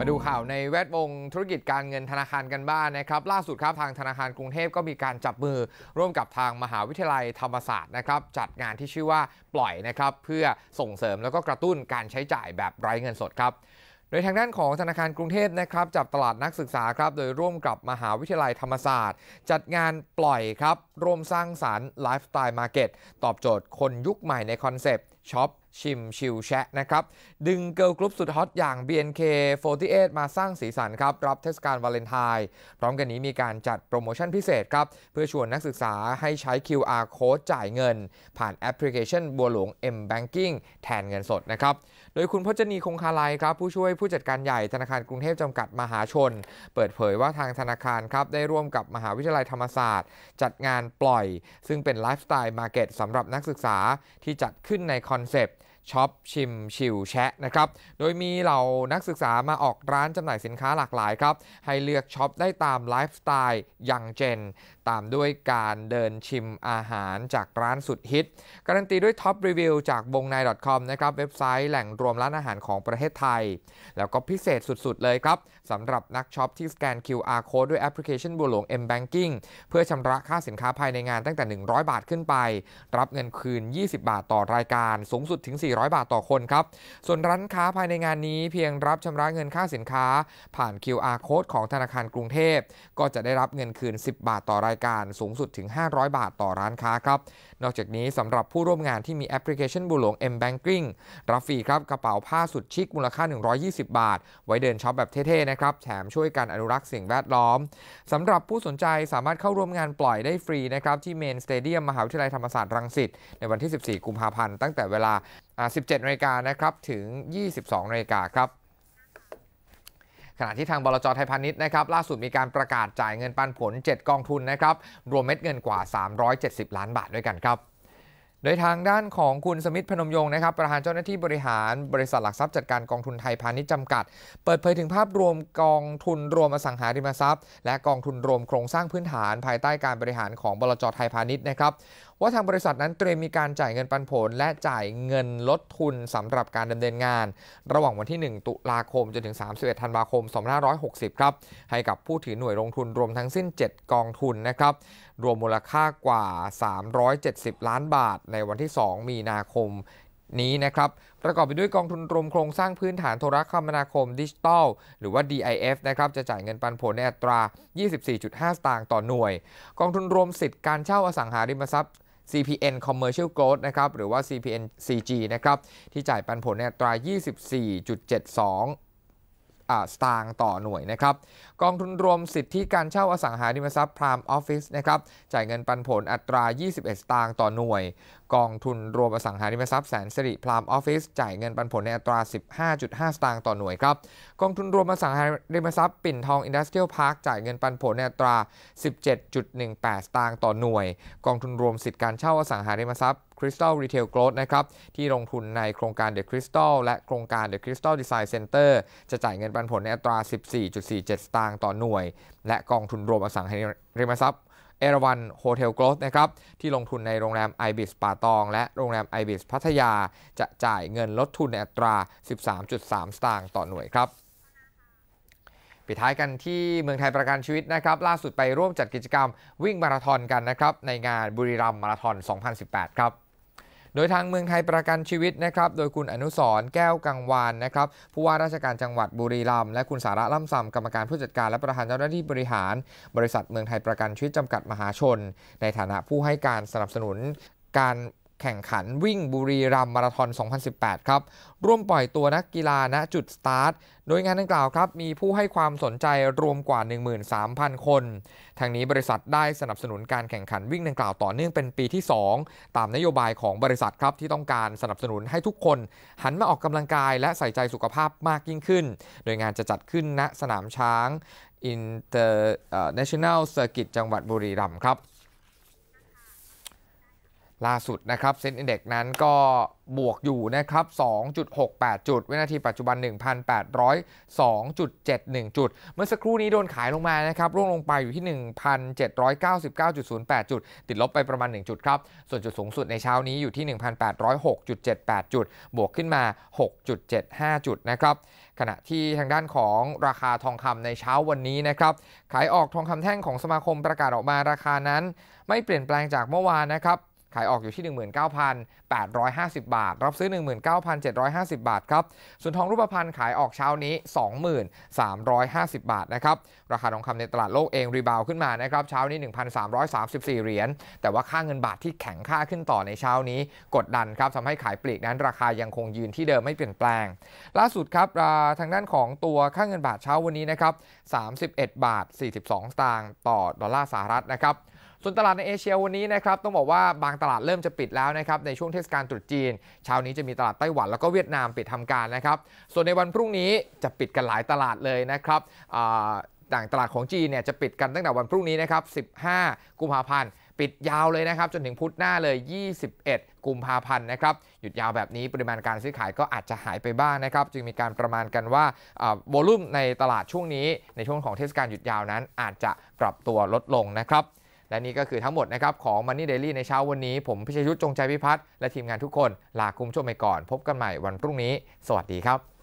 มาดูข่าวในแวดวงธุรกิจการเงินธนาคารกันบ้านนะครับล่าสุดครับทางธนาคารกรุงเทพก็มีการจับมือ ร่วมกับทางมหาวิทยาลัยธรรมศาสตร์นะครับจัดงานที่ชื่อว่าปล่อยนะครับเพื่อส่งเสริมแล้วก็กระตุ้นการใช้จ่ายแบบไร้เงินสดครับ โดยทางด้านของธนาคารกรุงเทพนะครับจับตลาดนักศึกษาครับโดยร่วมกับมหาวิทยาลัยธรรมศาสตร์ จัดงานปล่อยครับร่วมสร้างสารรค์ไลฟ์สไตล์มาร์เก็ตตอบโจทย์ คนยุคใหม่ในคอนเซปต์ช็อปชิมชิวแชะนะครับดึงเกิลกรุ๊ปสุดฮอตอย่าง BNK48 มาสร้างสีสันครับรับเทศกาลวาเลนไทน์พร้อมกันนี้มีการจัดโปรโมชั่นพิเศษครับเพื่อชวนนักศึกษาให้ใช้ QR code จ่ายเงิน ผ่านแอปพลิเคชันบัวหลวง M Banking แทนเงินสดนะครับดยคุณพจนีคงคาลัยครับ ผู้ช่วยผู้จัดการใหญ่ธนาคารกรุงเทพจำกัดมหาชน เปิดเผยว่าทางธนาคารครับ ได้ร่วมกับมหาวิทยาลัยธรรมศาสตร์ จัดงานปล่อย ซึ่งเป็นไลฟ์สไตล์มาร์เก็ตสำหรับนักศึกษาที่จัดขึ้นในคอนเซปต์ช็อปชิมชิวแชะนะครับ โดยมีเหล่านักศึกษามาออกร้านจำหน่ายสินค้าหลากหลายครับ ให้เลือกช็อปได้ตามไลฟ์สไตล์ยังเจน ตามด้วยการเดินชิมอาหารจากร้านสุดฮิต การันตีด้วยท็อปรีวิวจากบงใน .com นะครับเว็บไซต์แหล่งรวมร้านอาหารของประเทศไทย แล้วก็พิเศษสุดๆเลยครับสำหรับนักช็อปที่สแกน QR code ด้วยแอปพลิเคชันบัวหลวง M Banking เพื่อชำระค่าสินค้าภายในงานตั้งแต่ 100 บาทขึ้นไป รับเงินคืน 20 บาทต่อรายการสูงสุดถึง4 400บาทต่อคนครับ ส่วนร้านค้าภายในงานนี้เพียงรับชำระเงินค่าสินค้า ผ่าน QR code ของธนาคารกรุงเทพ ก็จะได้รับเงินคืน 10 บาทต่อรายการสูงสุดถึง 500 บาทต่อร้านค้าครับ นอกจากนี้สำหรับผู้ร่วมงานที่มีแอปพลิเคชันบุหลง M Banking รับฟรีครับกระเป๋าผ้าสุดชิค มูลค่า 120 บาท ไว้เดินช็อปแบบเท่ๆนะครับ แถมช่วยกันอนุรักษ์สิ่งแวดล้อมสำหรับผู้สนใจสามารถเข้าร่วมงานปล่อยได้ฟรีนะครับที่เมนสเตเดียมมหาวิทยาลัยธรรมศาสตร์รังสิตในวันที่14กุมภาพันธ์ตั้งแต่เวลา17นาฬิกานะครับ ถึง 22นาฬิกาครับ ขณะที่ทาง บลจ ไทยพาณิชย์ นะครับ ล่าสุดมีการประกาศจ่ายเงินปัน ผล 7 กองทุน นะครับ รวมเม็ด เงินกว่า 370 ล้านบาท ด้วยกันครับ โดยทางด้านของคุณสมิทธพนมยงค์นะครับ ประธานเจ้าหน้าที่บริหารบริษัทหลักทรัพย์จัดการกองทุนไทยพาณิชย์ จำกัด เปิดเผยถึงภาพรวมกองทุนรวมอสังหาริมทรัพย์ และกองทุนรวมโครงสร้างพื้นฐานภายใต้การบริหารของบลจไทยพาณิชย์นะครับว่าทางบริษัทนั้นเตรียมมีการจ่ายเงินปันผล และจ่ายเงินลดทุนสำหรับการดำเนินงาน ระหว่างวันที่ 1 ตุลาคมจนถึง 31ธันวาคม 2560 ครับ ให้กับผู้ถือหน่วยลงทุนรวมทั้งสิ้น 7 กองทุนนะครับ รวมมูลค่ากว่า 370 ล้านบาท ในวันที่ 2 มีนาคมนี้นะครับประกอบไปด้วยกองทุนรวมโครงสร้างพื้นฐานโทรคมนาคมดิจิตอลหรือว่า DIF นะครับจะจ่ายเงินปันผลในอัตรา24.5สตางค์ต่อหน่วย กองทุนรวมสิทธิ์การเช่าอสังหาริมทรัพย์ CPN Commercial Growth นะครับหรือว่า CPN CG นะครับที่จ่ายปันผลเนี่ยตรา24.72สตางค์ต่อหน่วยนะครับกองทุนรวมสิทธิการเช่าอสังหาริมทรัพย์พรามออฟฟิศนะครับจ่ายเงินปันผลอัตรา21สตางค์ต่อหน่วยกองทุนรวมอสังหาริมทรัพย์แสนสิริพรามออฟฟิศจ่ายเงินปันผลในอัตรา15.5สตางค์ต่อหน่วยครับกองทุนรวมอสังหาริมทรัพย์ปิ่นทองอินดัสเทรียลพาร์คจ่ายเงินปันผลในอัตรา17.18 สตางค์ต่อหน่วย กองทุนรวมสิทธิการเช่าอสังหาริมทรัพย์ Crystal Retail Growth นะครับที่ลงทุนในโครงการ The Crystal และโครงการ The Crystal Design Center จะจ่ายเงินปันผลในอัตรา 14.47 สตางค์ต่อหน่วย และกองทุนรวมอสังหาริมทรัพย์เอราวันโฮเทลโกลด์นะครับที่ลงทุนในโรงแรมไอบิสป่าตอง และโรงแรมไอบิสพัทยา จะจ่ายเงินลดทุนในอัตรา 13.3 สตางค์ต่อหน่วยครับ ปิดท้ายกันที่เมืองไทยประกันชีวิตนะครับล่าสุดไปร่วมจัดกิจกรรมวิ่งมาราธอนกันนะครับในงานบุรีรัมย์มาราธอน2018 ครับโดยทางเมืองไทยประกันชีวิตนะครับ โดยคุณอนุสรแก้วกังวานนะครับ ผู้ว่าราชการจังหวัดบุรีรัมย์และคุณสาระล่ำซำกรรมการผู้จัดการ และประธานเจ้าหน้าที่บริหาร บริษัทเมืองไทยประกันชีวิตจำกัดมหาชน ในฐานะผู้ให้การสนับสนุนการแข่งขันวิ่งบุรีรัมมาราธอน 2018 ครับ ร่วมปล่อยตัวนักกีฬาณจุดสตาร์ทโดยงานดังกล่าวครับ มีผู้ให้ความสนใจรวมกว่า 13,000 คนทางนี้บริษัทได้สนับสนุนการแข่งขันวิ่งดังกล่าวต่อเนื่องเป็นปีที่ 2 ตามนโยบายของบริษัทครับ ที่ต้องการสนับสนุนให้ทุกคน หันมาออกกำลังกายและใส่ใจสุขภาพมากยิ่งขึ้น โดยงานจะจัดขึ้นณสนามช้าง International Circuit จังหวัดบุรีรัมย์ครับล่าสุดนะครับเซ็นอินเด็กนั้นก็บวกอยู่นะครับ2.68 จุดวินาทีปัจจุบัน 1,802.71 จุด เมื่อสักครู่นี้โดนขายลงมานะครับ ร่วงลงไปอยู่ที่ 1,799.08 จุด ติดลบไปประมาณ 1 จุดครับส่วนจุดสูงสุดในเช้านี้อยู่ที่ 1,806.78 จุด บวกขึ้นมา 6.75 จุดนะครับขณะที่ทางด้านของราคาทองคำในเช้าวันนี้นะครับขายออกทองคำแท่งของสมาคมประกาศออกมาราคานั้น ไม่เปลี่ยนแปลงจากเมื่อวานนะครับายออกอยู่ที่ 19,850 บาท รับซื้อ 19,750 บาทครับ ส่วนทองรูปพรรณขายออกเช้านี้ 23,50 บาทนะครับ ราคาทองคำในตลาดโลกเองรีบาวขึ้นมานะครับเช้านี้ 1,334 เหรียญ แต่ว่าค่าเงินบาทที่แข็งค่าขึ้นต่อในเช้านี้ กดดันครับทำให้ขายปลีก นั้นราคายังคงยืนที่เดิมไม่เปลี่ยนแปลง ล่าสุดครับทางด้านของตัวค่าเงินบาทเช้าวันนี้นะครับ31บาท42สตางค์ต่อดอลลาร์สหรัฐนะครับส่วนตลาดในเอเชียวันนี้นะครับต้องบอกว่าบางตลาดเริ่มจะปิดแล้วนะครับในช่วงเทศกาลตรุษจีนเช้านี้จะมีตลาดไต้หวันแล้วก็เวียดนามปิดทำการนะครับ ส่วนในวันพรุ่งนี้จะปิดกันหลายตลาดเลยนะครับต่างตลาดของจีนเนี่ยจะปิดกันตั้งแต่วันพรุ่งนี้นะครับ15 กุมภาพันธ์ ปิดยาวเลยนะครับจนถึงพุธหน้าเลย 21 กุมภาพันธ์นะครับ หยุดยาวแบบนี้ปริมาณการซื้อขายก็อาจจะหายไปบ้างนะครับ จึงมีการประมาณกันว่าโวลุ่มในตลาดช่วงนี้ในช่วงของเทศกาลหยุดยาวนั้นอาจจะปรับตัวลดลงนะครับและนี่ก็คือทั้งหมดนะครับของ m o n ี่เดลี่ในเช้าวันนี้ผมพิชยุทธ์จงใจพิพัฒน์และทีมงานทุกคนลาคุณผู้ชมไปก่อนพบกันใหม่วันพรุ่งนี้ สวัสดีครับ